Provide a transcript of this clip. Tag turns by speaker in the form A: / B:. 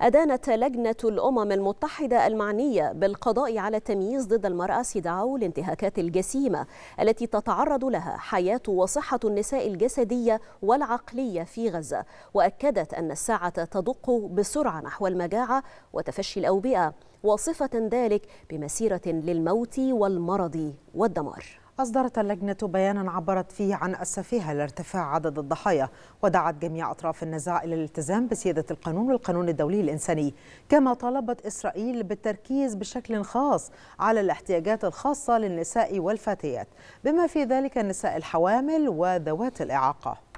A: أدانت لجنة الأمم المتحدة المعنية بالقضاء على التمييز ضد المرأة سيدعو الانتهاكات الجسيمة التي تتعرض لها حياة وصحة النساء الجسدية والعقلية في غزة وأكدت أن الساعة تدق بسرعة نحو المجاعة وتفشي الأوبئة واصفة ذلك بمسيرة للموت والمرض والدمار
B: أصدرت اللجنة بيانا عبرت فيه عن أسفها لارتفاع عدد الضحايا ودعت جميع أطراف النزاع إلى الالتزام بسيادة القانون والقانون الدولي الإنساني كما طالبت إسرائيل بالتركيز بشكل خاص على الاحتياجات الخاصة للنساء والفتيات بما في ذلك النساء الحوامل وذوات الإعاقة